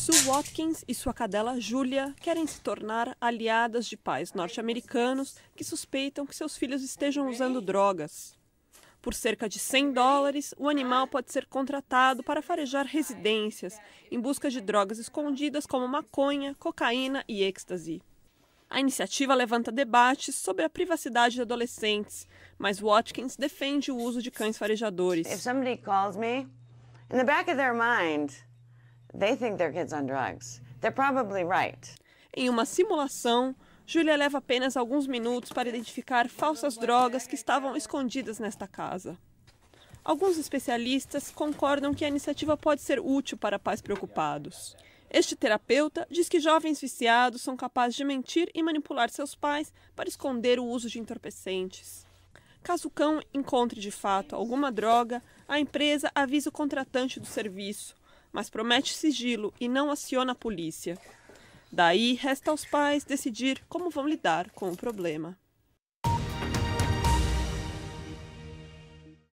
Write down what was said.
Sue Watkins e sua cadela Julia querem se tornar aliadas de pais norte-americanos que suspeitam que seus filhos estejam usando drogas. Por cerca de 100 dólares, o animal pode ser contratado para farejar residências em busca de drogas escondidas como maconha, cocaína e êxtase. A iniciativa levanta debates sobre a privacidade de adolescentes, mas Watkins defende o uso de cães farejadores. Se alguém me, in no back of They think their kids on drugs. They're probably right. Em uma simulação, Júlia leva apenas alguns minutos para identificar falsas drogas que estavam escondidas nesta casa. Alguns especialistas concordam que a iniciativa pode ser útil para pais preocupados. Este terapeuta diz que jovens viciados são capazes de mentir e manipular seus pais para esconder o uso de entorpecentes. Caso o cão encontre de fato alguma droga, a empresa avisa o contratante do serviço, mas promete sigilo e não aciona a polícia. Daí resta aos pais decidir como vão lidar com o problema.